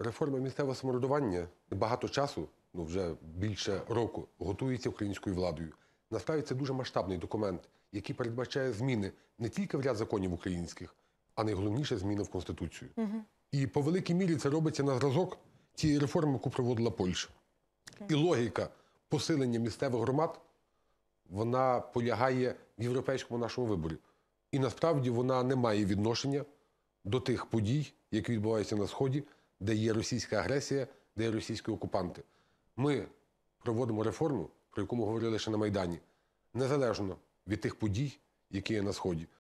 Реформа місцевого самоврядування багато часу, ну вже більше року, готується українською владою. Насправді це дуже масштабний документ, який передбачає зміни не тільки в ряд законів українських, а найголовніше зміни в Конституцію. Угу. І по великій мірі це робиться на зразок тієї реформи, яку проводила Польща. І логіка посилення місцевих громад вона полягає в європейському нашому виборі. І насправді вона не має відношення до тих подій, які відбуваються на Сході де є російська агресія, де є російські окупанти. Ми проводимо реформу, про яку ми говорили ще на Майдані, незалежно від тих подій, які є на Сході.